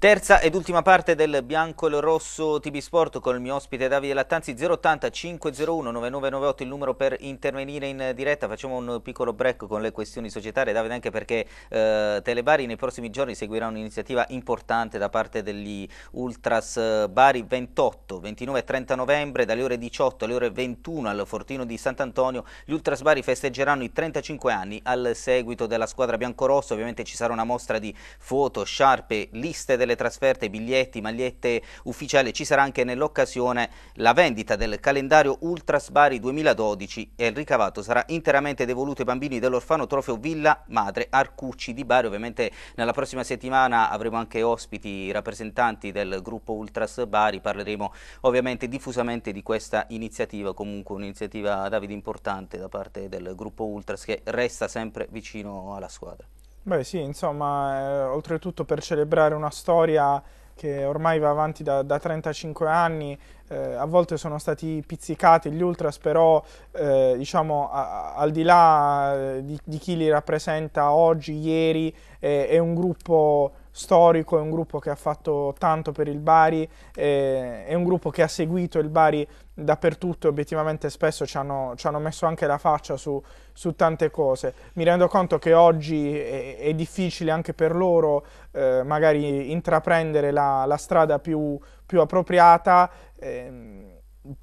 Terza ed ultima parte del bianco e il rosso TB Sport con il mio ospite Davide Lattanzi 080 501 9998 il numero per intervenire in diretta. Facciamo un piccolo break con le questioni societarie Davide anche perché eh, Telebari nei prossimi giorni seguirà un'iniziativa importante da parte degli Ultras eh, Bari 28, 29 e 30 novembre dalle ore 18 alle ore 21 al Fortino di Sant'Antonio. Gli Ultras Bari festeggeranno i 35 anni al seguito della squadra biancorossa. Ovviamente ci sarà una mostra di foto, sciarpe, liste delle delle trasferte, biglietti, magliette ufficiali. Ci sarà anche nell'occasione la vendita del calendario Ultras Bari 2012 e il ricavato sarà interamente devoluto ai bambini dell'orfanotrofio Villa Madre Arcucci di Bari. Ovviamente nella prossima settimana avremo anche ospiti rappresentanti del gruppo Ultras Bari, parleremo ovviamente diffusamente di questa iniziativa, comunque un'iniziativa Davide importante da parte del gruppo Ultras che resta sempre vicino alla squadra. Beh sì, insomma, eh, oltretutto per celebrare una storia che ormai va avanti da, da 35 anni, eh, a volte sono stati pizzicati gli ultras, però eh, diciamo a, al di là eh, di, di, chi li rappresenta oggi, ieri, è, è un gruppo storico, è un gruppo che ha fatto tanto per il Bari, eh, è un gruppo che ha seguito il Bari dappertutto e obiettivamente spesso ci hanno, ci hanno, messo anche la faccia su, su, tante cose. Mi rendo conto che oggi è, è difficile anche per loro eh, magari intraprendere la, la strada più, più appropriata. Eh,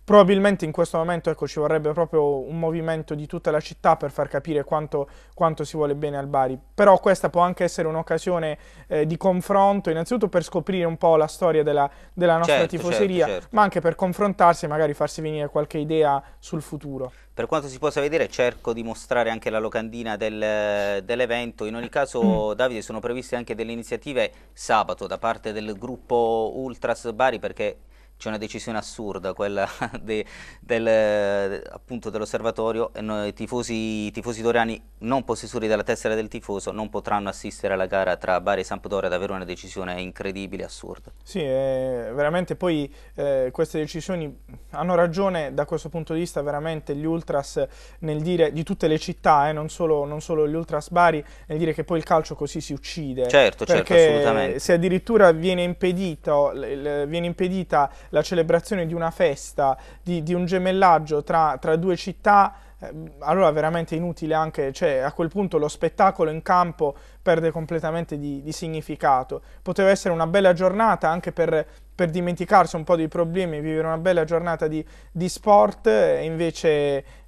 probabilmente in questo momento ecco, ci vorrebbe proprio un movimento di tutta la città per far capire quanto, quanto si vuole bene al Bari, però questa può anche essere un'occasione eh, di confronto, innanzitutto per scoprire un po' la storia della, della nostra certo, certo tifoseria, certo, certo. ma anche per confrontarsi e magari farsi venire qualche idea sul futuro. Per quanto si possa vedere cerco di mostrare anche la locandina del, dell'evento, in ogni caso mm. Davide sono previste anche delle iniziative sabato da parte del gruppo Ultras Bari perché c'è una decisione assurda, quella de, del, appunto dell'osservatorio, i tifosi, tifosi doriani non possessori della tessera del tifoso non potranno assistere alla gara tra Bari e Sampdoria, davvero una decisione incredibile, assurda. Sì, eh, veramente poi eh, queste decisioni hanno ragione da questo punto di vista veramente gli ultras nel dire di tutte le città, eh, non, solo, non, solo, gli ultras Bari, nel dire che poi il calcio così si uccide. Certo, certo, assolutamente. Se addirittura viene, impedito, viene impedita la celebrazione di una festa, di, di un gemellaggio tra, tra due città, ehm, allora veramente inutile anche, cioè a quel punto lo spettacolo in campo perde completamente di, di significato. Poteva essere una bella giornata anche per, per, dimenticarsi un po' dei problemi, vivere una bella giornata di, di sport e invece,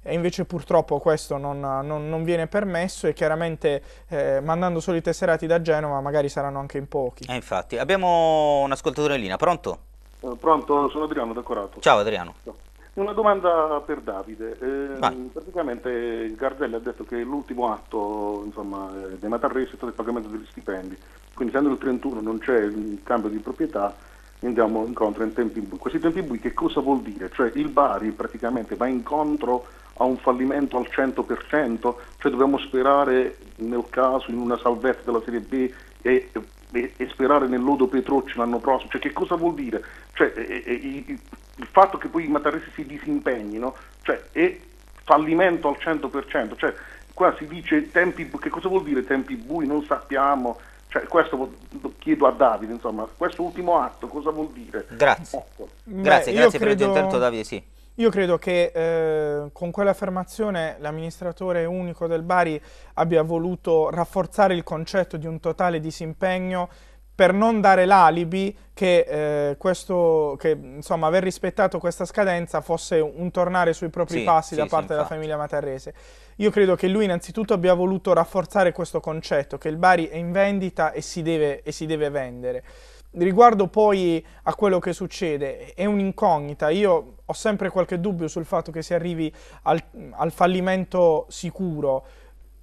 e invece, purtroppo questo non, non, non viene permesso e chiaramente eh, mandando soli tesserati da Genova magari saranno anche in pochi. E eh, infatti abbiamo un ascoltatore in linea, pronto? Eh, pronto, sono Adriano da Corato. Ciao Adriano. Una domanda per Davide. Eh, praticamente il Gardelli ha detto che l'ultimo atto insomma, eh, dei Matarresi è stato il pagamento degli stipendi, quindi se nel 31 non c'è il cambio di proprietà, andiamo incontro in tempi bui. Questi tempi bui che cosa vuol dire? Cioè il Bari praticamente va incontro a un fallimento al 100%, cioè dobbiamo sperare nel caso in una salvezza della Serie B e e, sperare nel lodo Petrocci l'anno prossimo, cioè che cosa vuol dire? Cioè, e, e, il fatto che poi i mataresi si disimpegnino cioè, è fallimento al 100%, cioè, qua si dice tempi, che cosa vuol dire tempi bui, non sappiamo, cioè, questo lo chiedo a Davide, insomma, questo ultimo atto cosa vuol dire? Grazie, ecco. Beh, grazie, grazie per il tuo intento Davide, sì. Io credo che eh, con quell'affermazione l'amministratore unico del Bari abbia voluto rafforzare il concetto di un totale disimpegno per non dare l'alibi che, eh, questo, che insomma, aver rispettato questa scadenza fosse un tornare sui propri sì, passi sì, da parte sì, della famiglia materrese. Io credo che lui innanzitutto abbia voluto rafforzare questo concetto, che il Bari è in vendita e si deve, e si deve vendere riguardo poi a quello che succede, è un'incognita. Io ho sempre qualche dubbio sul fatto che si arrivi al, al fallimento sicuro,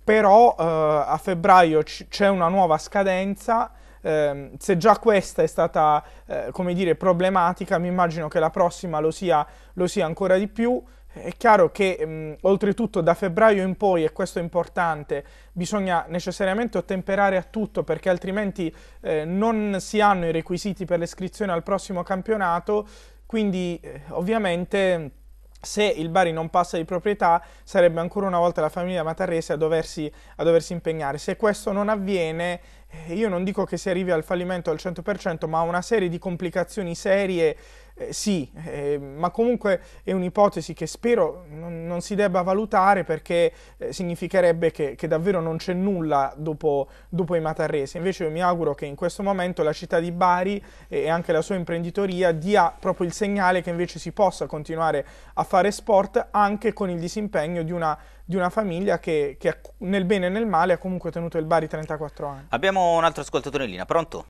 però eh, a febbraio c'è una nuova scadenza. Eh, se già questa è stata, eh, come dire, problematica, mi immagino che la prossima lo sia, lo sia ancora di più. È chiaro che mh, mm, oltretutto da febbraio in poi, e questo è importante, bisogna necessariamente ottemperare a tutto perché altrimenti eh, non si hanno i requisiti per l'iscrizione al prossimo campionato, quindi eh, ovviamente se il Bari non passa di proprietà sarebbe ancora una volta la famiglia Matarrese a doversi, a doversi impegnare. Se questo non avviene eh, io non dico che si arrivi al fallimento al 100% ma a una serie di complicazioni serie eh, sì, eh, ma comunque è un'ipotesi che spero non, non, si debba valutare perché eh, significherebbe che, che, davvero non c'è nulla dopo, dopo, i Matarrese. Invece io mi auguro che in questo momento la città di Bari e anche la sua imprenditoria dia proprio il segnale che invece si possa continuare a fare sport anche con il disimpegno di una, di una famiglia che, che nel bene e nel male ha comunque tenuto il Bari 34 anni. Abbiamo un altro ascoltatore in linea, pronto?